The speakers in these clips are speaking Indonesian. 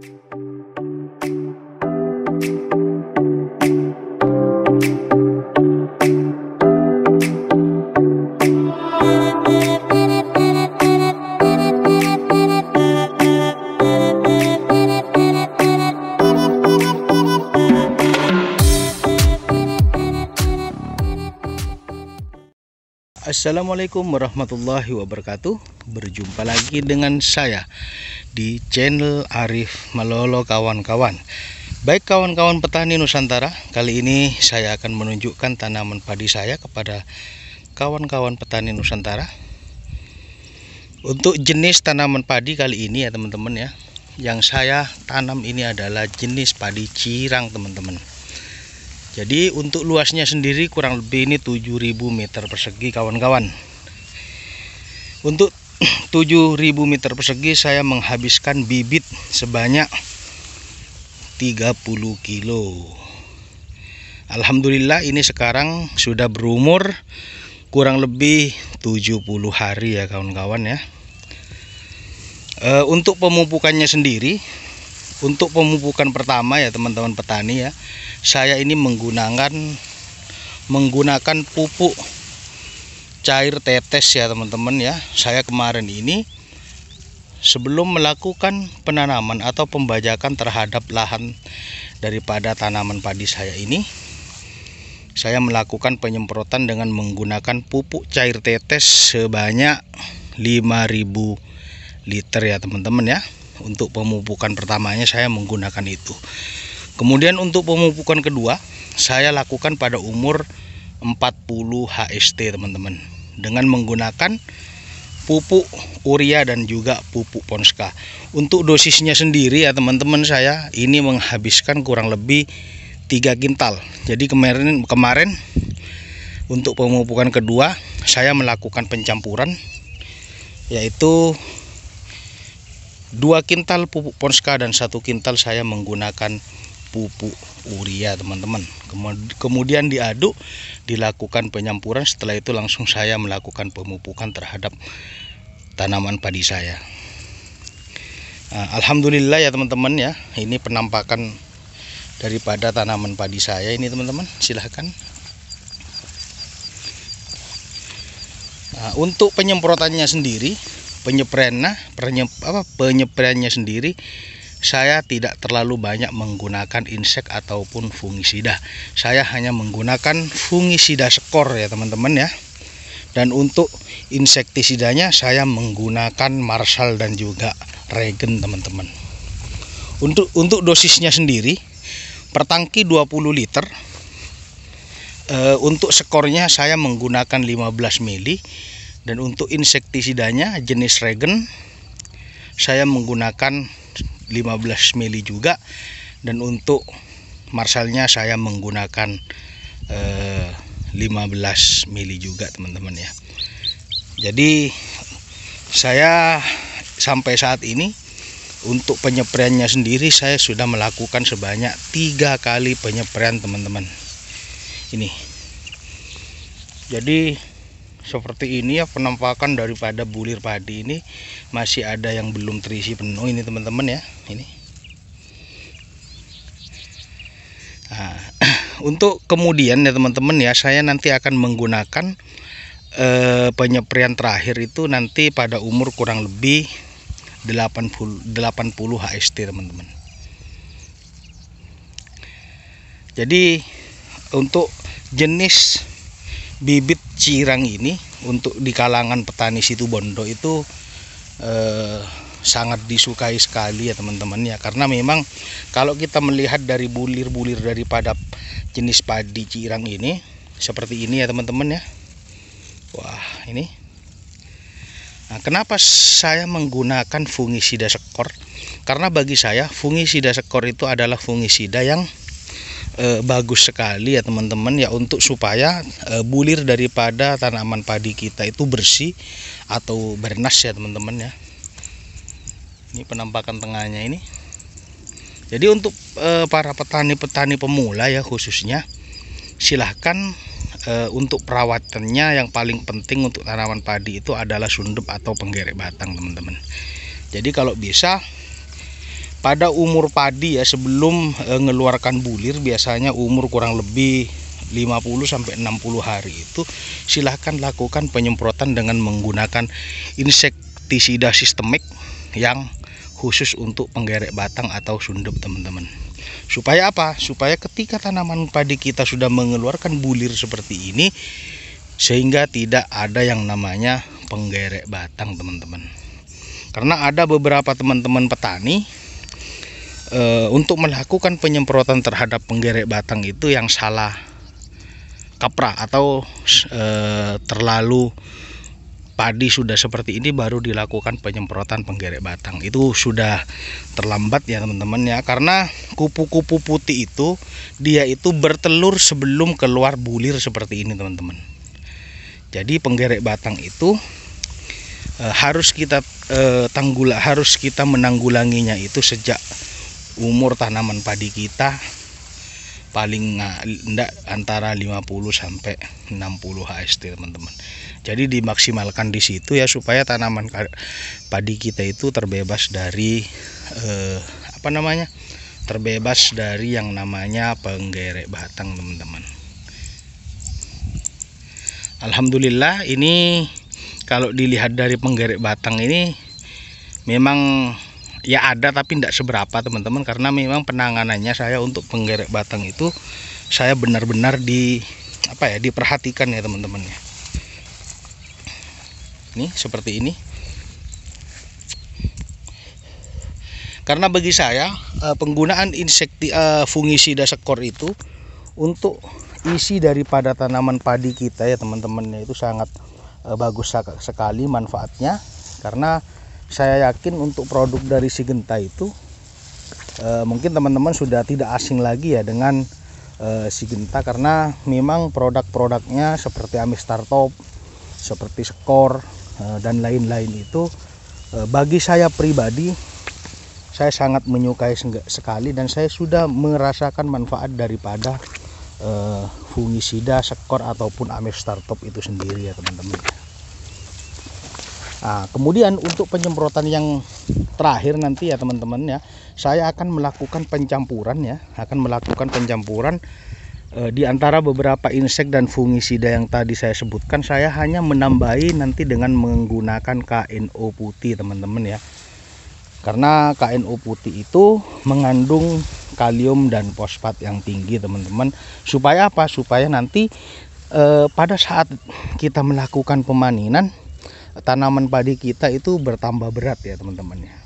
Thank you. Assalamualaikum warahmatullahi wabarakatuh Berjumpa lagi dengan saya Di channel Arif Malolo kawan-kawan Baik kawan-kawan petani Nusantara Kali ini saya akan menunjukkan tanaman padi saya Kepada kawan-kawan petani Nusantara Untuk jenis tanaman padi kali ini ya teman-teman ya Yang saya tanam ini adalah jenis padi cirang teman-teman jadi untuk luasnya sendiri kurang lebih ini 7000 meter persegi kawan-kawan. Untuk 7000 meter persegi saya menghabiskan bibit sebanyak 30 kilo. Alhamdulillah ini sekarang sudah berumur kurang lebih 70 hari ya kawan-kawan ya. Eh, untuk pemupukannya sendiri untuk pemupukan pertama ya teman-teman petani ya saya ini menggunakan menggunakan pupuk cair tetes ya teman-teman ya saya kemarin ini sebelum melakukan penanaman atau pembajakan terhadap lahan daripada tanaman padi saya ini saya melakukan penyemprotan dengan menggunakan pupuk cair tetes sebanyak 5000 liter ya teman-teman ya untuk pemupukan pertamanya saya menggunakan itu kemudian untuk pemupukan kedua saya lakukan pada umur 40 HST teman-teman dengan menggunakan pupuk urea dan juga pupuk ponska untuk dosisnya sendiri ya teman-teman saya ini menghabiskan kurang lebih 3 kintal jadi kemarin kemarin untuk pemupukan kedua saya melakukan pencampuran yaitu dua kintal pupuk Ponska dan satu kintal saya menggunakan pupuk uria teman-teman kemudian diaduk dilakukan penyampuran setelah itu langsung saya melakukan pemupukan terhadap tanaman padi saya ah, Alhamdulillah ya teman-teman ya ini penampakan daripada tanaman padi saya ini teman-teman silahkan nah, untuk penyemprotannya sendiri penyeprennya penyep, apa penyeprennya sendiri saya tidak terlalu banyak menggunakan insek ataupun fungisida saya hanya menggunakan fungisida skor ya teman-teman ya dan untuk insektisidanya saya menggunakan marshal dan juga regen teman-teman untuk untuk dosisnya sendiri per tangki 20 liter e, untuk skornya saya menggunakan 15 mili dan untuk insektisidanya jenis regen saya menggunakan 15 mili juga dan untuk marsalnya saya menggunakan eh, 15 mili juga teman-teman ya jadi saya sampai saat ini untuk penyepreannya sendiri saya sudah melakukan sebanyak tiga kali penyepraian teman-teman ini jadi seperti ini ya penampakan daripada bulir padi ini masih ada yang belum terisi penuh ini teman-teman ya ini nah, untuk kemudian ya teman-teman ya saya nanti akan menggunakan eh, penyeprian terakhir itu nanti pada umur kurang lebih 80 80 HST teman-teman jadi untuk jenis bibit cirang ini untuk di kalangan petani situ bondo itu eh, sangat disukai sekali ya teman-teman ya karena memang kalau kita melihat dari bulir-bulir daripada jenis padi cirang ini seperti ini ya teman-teman ya wah ini nah, kenapa saya menggunakan fungisida sekor karena bagi saya fungisida sekor itu adalah fungisida yang e, bagus sekali ya teman-teman ya untuk supaya e, bulir daripada tanaman padi kita itu bersih atau bernas ya teman-teman ya ini penampakan tengahnya ini jadi untuk e, para petani-petani pemula ya khususnya silahkan e, untuk perawatannya yang paling penting untuk tanaman padi itu adalah sundup atau penggerek batang teman-teman jadi kalau bisa pada umur padi ya sebelum e, ngeluarkan bulir biasanya umur kurang lebih 50 sampai 60 hari itu silahkan lakukan penyemprotan dengan menggunakan insektisida sistemik yang khusus untuk penggerek batang atau sundep teman-teman supaya apa supaya ketika tanaman padi kita sudah mengeluarkan bulir seperti ini sehingga tidak ada yang namanya penggerek batang teman-teman karena ada beberapa teman-teman petani e, untuk melakukan penyemprotan terhadap penggerek batang itu yang salah kaprah atau e, terlalu padi sudah seperti ini baru dilakukan penyemprotan penggerek batang itu sudah terlambat ya teman-teman ya karena kupu-kupu putih itu dia itu bertelur sebelum keluar bulir seperti ini teman-teman jadi penggerek batang itu e, harus kita e, tanggula harus kita menanggulanginya itu sejak umur tanaman padi kita paling enggak antara 50 sampai 60 HST teman-teman. Jadi dimaksimalkan di situ ya supaya tanaman padi kita itu terbebas dari eh, apa namanya? terbebas dari yang namanya penggerek batang teman-teman. Alhamdulillah ini kalau dilihat dari penggerek batang ini memang ya ada tapi tidak seberapa teman-teman karena memang penanganannya saya untuk penggerek batang itu saya benar-benar di apa ya diperhatikan ya teman-teman ya ini seperti ini karena bagi saya eh, penggunaan insekti eh, fungisida sekor itu untuk isi daripada tanaman padi kita ya teman teman ya, itu sangat eh, bagus sekali manfaatnya karena saya yakin untuk produk dari si genta itu e, mungkin teman-teman sudah tidak asing lagi ya dengan e, si genta karena memang produk-produknya seperti Amistar Top, seperti Skor e, dan lain-lain itu e, bagi saya pribadi saya sangat menyukai sekali dan saya sudah merasakan manfaat daripada e, fungisida, Skor ataupun Amistar Top itu sendiri ya teman-teman. Nah, kemudian untuk penyemprotan yang terakhir nanti ya teman-teman ya, saya akan melakukan pencampuran ya, akan melakukan pencampuran eh, di antara beberapa insek dan fungisida yang tadi saya sebutkan, saya hanya menambahi nanti dengan menggunakan KNO putih teman-teman ya. Karena KNO putih itu mengandung kalium dan fosfat yang tinggi teman-teman. Supaya apa? Supaya nanti eh, pada saat kita melakukan pemaninan tanaman padi kita itu bertambah berat ya teman-teman ya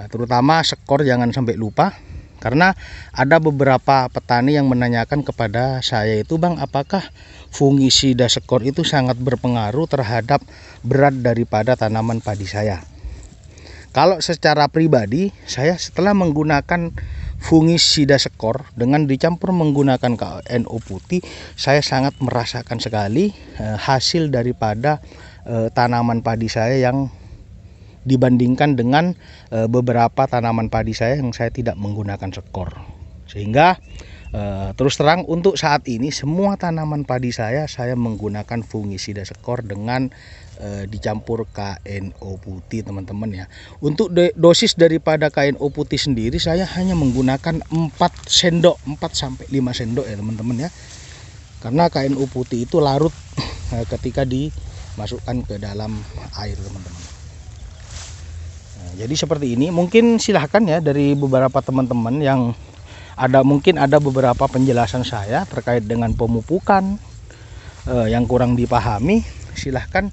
nah, terutama skor jangan sampai lupa karena ada beberapa petani yang menanyakan kepada saya itu bang apakah fungisida skor itu sangat berpengaruh terhadap berat daripada tanaman padi saya kalau secara pribadi saya setelah menggunakan fungisida skor dengan dicampur menggunakan NO putih saya sangat merasakan sekali eh, hasil daripada e, tanaman padi saya yang dibandingkan dengan e, beberapa tanaman padi saya yang saya tidak menggunakan sekor. Sehingga e, terus terang untuk saat ini semua tanaman padi saya saya menggunakan fungisida sekor dengan e, dicampur KNO putih teman-teman ya. Untuk de, dosis daripada KNO putih sendiri saya hanya menggunakan 4 sendok, 4 sampai 5 sendok ya teman-teman ya. Karena KNO putih itu larut ketika di masukkan ke dalam air teman-teman nah, jadi seperti ini mungkin silahkan ya dari beberapa teman-teman yang ada mungkin ada beberapa penjelasan saya terkait dengan pemupukan eh, yang kurang dipahami silahkan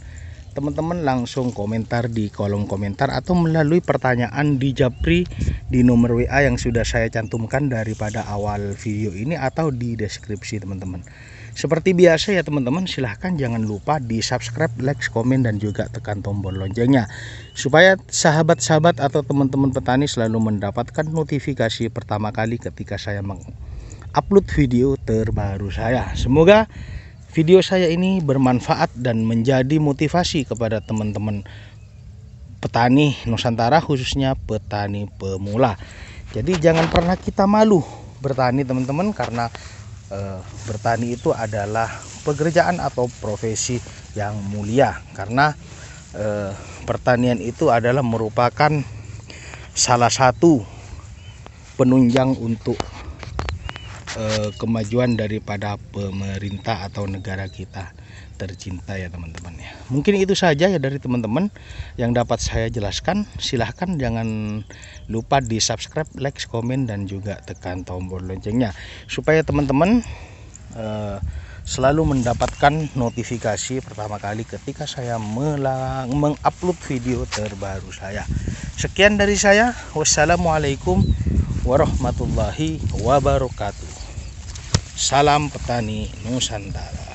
teman-teman langsung komentar di kolom komentar atau melalui pertanyaan di Japri di nomor WA yang sudah saya cantumkan daripada awal video ini atau di deskripsi teman-teman seperti biasa ya teman-teman silahkan jangan lupa di subscribe like komen dan juga tekan tombol loncengnya supaya sahabat-sahabat atau teman-teman petani selalu mendapatkan notifikasi pertama kali ketika saya mengupload video terbaru saya semoga video saya ini bermanfaat dan menjadi motivasi kepada teman-teman petani Nusantara khususnya petani pemula jadi jangan pernah kita malu bertani teman-teman karena e, bertani itu adalah pekerjaan atau profesi yang mulia karena e, pertanian itu adalah merupakan salah satu penunjang untuk eh, kemajuan daripada pemerintah atau negara kita tercinta ya teman-teman ya mungkin itu saja ya dari teman-teman yang dapat saya jelaskan silahkan jangan lupa di subscribe like komen dan juga tekan tombol loncengnya supaya teman-teman eh, selalu mendapatkan notifikasi pertama kali ketika saya mengupload video terbaru saya sekian dari saya wassalamualaikum warahmatullahi wabarakatuh Salam petani Nusantara.